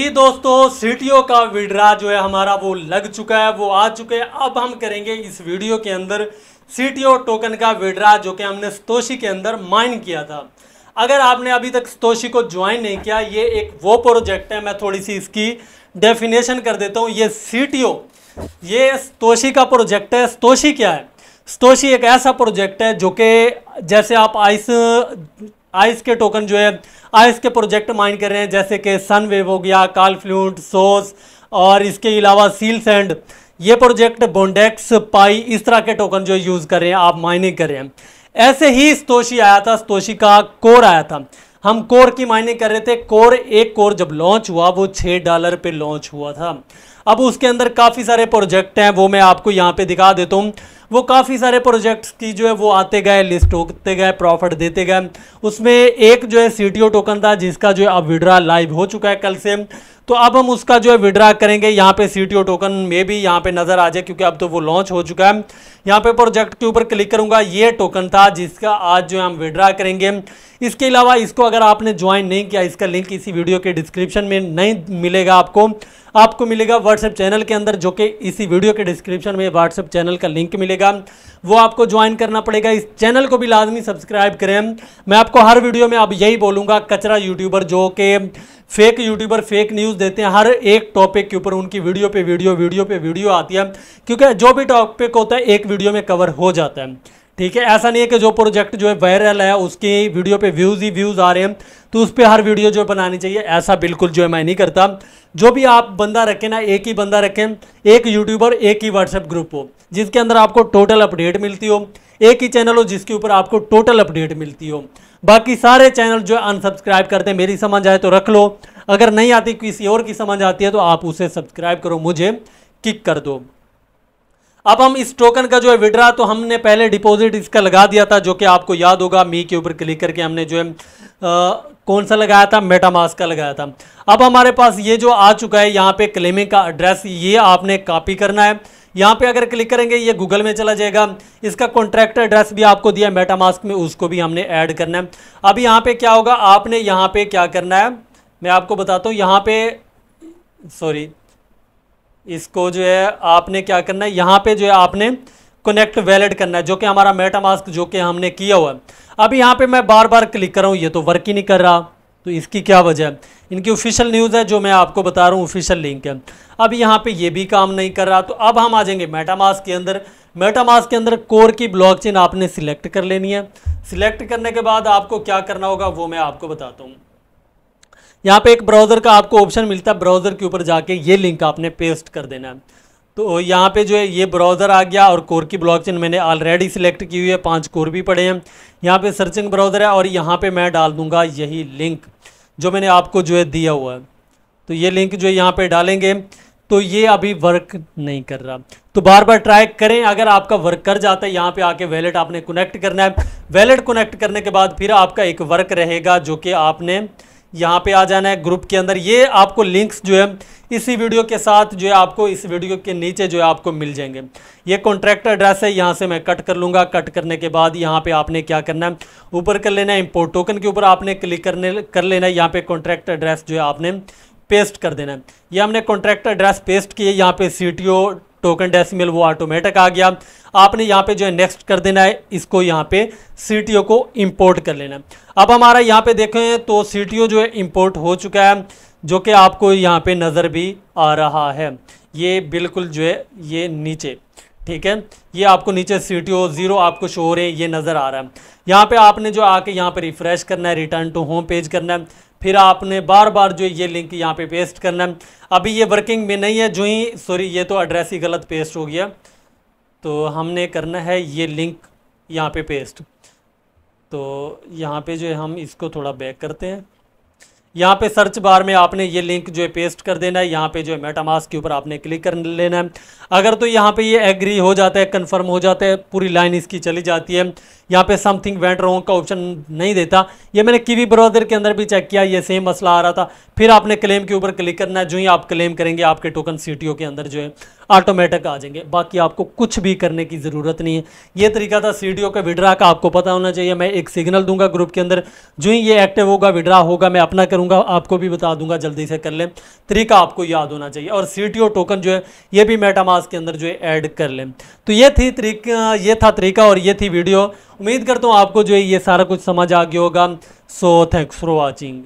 जी दोस्तों सीटीओ का विड्रा जो है हमारा वो लग चुका है वो आ चुके हैं अब हम करेंगे इस वीडियो के अंदर सीटीओ टोकन का विड्रा जो कि हमने स्तोशी के अंदर माइन किया था अगर आपने अभी तक स्तोशी को ज्वाइन नहीं किया ये एक वो प्रोजेक्ट है मैं थोड़ी सी इसकी डेफिनेशन कर देता हूँ ये सीटीओ ये स्तोशी का प्रोजेक्ट है स्तोशी क्या है स्तोशी एक ऐसा प्रोजेक्ट है जो कि जैसे आप आइस आइस के टोकन जो है आइस के प्रोजेक्ट माइन कर रहे हैं जैसे कि सन वेव हो गया कालफ्लूट सोस और इसके अलावा सील सैंड ये प्रोजेक्ट बोंडेक्स पाई इस तरह के टोकन जो यूज़ कर रहे हैं आप माइनिंग कर रहे हैं ऐसे ही स्तोशी आया था स्तोशी का कोर आया था हम कोर की माइनिंग कर रहे थे कोर एक कोर जब लॉन्च हुआ वो छः डॉलर पे लॉन्च हुआ था अब उसके अंदर काफ़ी सारे प्रोजेक्ट हैं वो मैं आपको यहाँ पे दिखा देता हूँ वो काफ़ी सारे प्रोजेक्ट्स की जो है वो आते गए लिस्ट होते गए प्रॉफिट देते गए उसमें एक जो है सी टोकन था जिसका जो है अब विड्रा लाइव हो चुका है कल से तो अब हम उसका जो है विड्रा करेंगे यहाँ पे सी टोकन में भी यहाँ पे नज़र आ जाए क्योंकि अब तो वो लॉन्च हो चुका है यहाँ पे प्रोजेक्ट के ऊपर क्लिक करूँगा ये टोकन था जिसका आज जो है हम विड्रा करेंगे इसके अलावा इसको अगर आपने ज्वाइन नहीं किया इसका लिंक इसी वीडियो के डिस्क्रिप्शन में नहीं मिलेगा आपको आपको मिलेगा व्हाट्सएप चैनल के अंदर जो कि इसी वीडियो के डिस्क्रिप्शन में व्हाट्सएप चैनल का लिंक मिलेगा वो आपको ज्वाइन करना पड़ेगा इस चैनल को भी लाजमी सब्सक्राइब करें मैं आपको हर वीडियो में अब यही बोलूँगा कचरा यूट्यूबर जो कि फेक यूट्यूबर फेक न्यूज़ देते हैं हर एक टॉपिक के ऊपर उनकी वीडियो पे वीडियो वीडियो पे वीडियो आती है क्योंकि जो भी टॉपिक होता है एक वीडियो में कवर हो जाता है ठीक है ऐसा नहीं है कि जो प्रोजेक्ट जो है वायरल है उसके वीडियो पे व्यूज़ ही व्यूज़ आ रहे हैं तो उस पर हर वीडियो जो बनानी चाहिए ऐसा बिल्कुल जो है मैं नहीं करता जो भी आप बंदा रखें ना एक ही बंदा रखें एक यूट्यूबर एक ही व्हाट्सएप ग्रुप हो जिसके अंदर आपको टोटल अपडेट मिलती हो एक ही चैनल हो जिसके ऊपर आपको टोटल अपडेट मिलती हो बाकी सारे चैनल जो है अनसब्सक्राइब करते हैं मेरी समझ आए तो रख लो अगर नहीं आती किसी और की समझ आती है तो आप उसे सब्सक्राइब करो मुझे किक कर दो अब हम इस टोकन का जो है विड्रा तो हमने पहले डिपॉजिट इसका लगा दिया था जो कि आपको याद होगा मी के ऊपर क्लिक करके हमने जो है कौन सा लगाया था मेटामास का लगाया था अब हमारे पास ये जो आ चुका है यहाँ पे क्लेमिंग का एड्रेस ये आपने कॉपी करना है यहाँ पे अगर क्लिक करेंगे ये गूगल में चला जाएगा इसका कॉन्ट्रैक्ट एड्रेस भी आपको दिया है मेटामास्क में उसको भी हमने ऐड करना है अब यहाँ पे क्या होगा आपने यहाँ पे क्या करना है मैं आपको बताता हूँ यहाँ पे सॉरी इसको जो है आपने क्या करना है यहाँ पे जो है आपने कनेक्ट वैलिड करना है जो कि हमारा मेटामास्क जो कि हमने किया हुआ है अब यहाँ पे मैं बार बार क्लिक कर रहा हूँ ये तो वर्क ही नहीं कर रहा तो इसकी क्या वजह है इनकी ऑफिशियल न्यूज़ है जो मैं आपको बता रहा हूँ ऑफिशियल लिंक है अब यहाँ पर ये भी काम नहीं कर रहा तो अब हम आ जाएंगे मेटामास के अंदर मेटामास के अंदर कोर की ब्लॉक आपने सिलेक्ट कर लेनी है सिलेक्ट करने के बाद आपको क्या करना होगा वो मैं आपको बताता हूँ यहाँ पे एक ब्राउज़र का आपको ऑप्शन मिलता है ब्राउज़र के ऊपर जाके ये लिंक आपने पेस्ट कर देना है तो यहाँ पे जो है ये ब्राउज़र आ गया और कोर की ब्लॉकचेन मैंने ऑलरेडी सिलेक्ट की हुई है पांच कोर भी पड़े हैं यहाँ पे सर्चिंग ब्राउज़र है और यहाँ पे मैं डाल दूंगा यही लिंक जो मैंने आपको जो है दिया हुआ है तो ये लिंक जो है यहाँ पर डालेंगे तो ये अभी वर्क नहीं कर रहा तो बार बार ट्राई करें अगर आपका वर्क कर जाता है यहाँ पे आके वैलेट आपने कनेक्ट करना है वैलेट कनेक्ट करने के बाद फिर आपका एक वर्क रहेगा जो कि आपने यहाँ पे आ जाना है ग्रुप के अंदर ये आपको लिंक्स जो है इसी वीडियो के साथ जो है आपको इस वीडियो के नीचे जो है आपको मिल जाएंगे ये कॉन्ट्रैक्ट एड्रेस है यहाँ से मैं कट कर लूँगा कट करने के बाद यहाँ पे आपने क्या करना है ऊपर कर लेना है इम्पोर्ट टोकन के ऊपर आपने क्लिक करने कर लेना है यहाँ पे कॉन्ट्रैक्ट एड्रेस जो है आपने पेस्ट कर देना है ये हमने कॉन्ट्रैक्ट एड्रेस पेस्ट किए यहाँ पे सी टोकन डेसिमल वो ऑटोमेटिक आ गया आपने यहाँ पे जो है नेक्स्ट कर देना है इसको यहाँ पे सी को इम्पोर्ट कर लेना है अब हमारा यहाँ पे देखें तो सी जो है इम्पोर्ट हो चुका है जो कि आपको यहाँ पे नज़र भी आ रहा है ये बिल्कुल जो है ये नीचे ठीक है ये आपको नीचे सी टी ओ ज़ीरो आपको शो हो रहे ये नज़र आ रहा है यहाँ पे आपने जो आके यहाँ पे रिफ़्रेश करना है रिटर्न टू होम पेज करना है फिर आपने बार बार जो ये लिंक यहाँ पे पेस्ट करना है अभी ये वर्किंग में नहीं है जो ही सॉरी ये तो एड्रेस ही गलत पेस्ट हो गया तो हमने करना है ये लिंक यहाँ पे पेस्ट तो यहाँ पे जो है हम इसको थोड़ा बैक करते हैं यहाँ पे सर्च बार में आपने ये लिंक जो है पेस्ट कर देना है यहाँ पे जो है मेटामास के ऊपर आपने क्लिक कर लेना है अगर तो यहाँ पे ये एग्री हो जाता है कंफर्म हो जाता है पूरी लाइन इसकी चली जाती है यहाँ पे समथिंग वेंट रॉन्ग का ऑप्शन नहीं देता ये मैंने कीवी ब्राउज़र के अंदर भी चेक किया ये सेम मसला आ रहा था फिर आपने क्लेम के ऊपर क्लिक करना है जो ही आप क्लेम करेंगे आपके टोकन सी के अंदर जो है ऑटोमेटिक आ जाएंगे बाकी आपको कुछ भी करने की ज़रूरत नहीं है ये तरीका था सी डी ओ का विड्रा का आपको पता होना चाहिए मैं एक सिग्नल दूंगा ग्रुप के अंदर जो ही ये एक्टिव होगा विड्रा होगा मैं अपना करूँगा आपको भी बता दूंगा जल्दी से कर लें तरीका आपको याद होना चाहिए और सी ओ टोकन जो है ये भी मेटामास के अंदर जो है ऐड कर लें तो ये थी तरीका ये था तरीका और ये थी वीडियो उम्मीद करता हूँ आपको जो है ये सारा कुछ समझ आ गया होगा सो थैंक्स फॉर वॉचिंग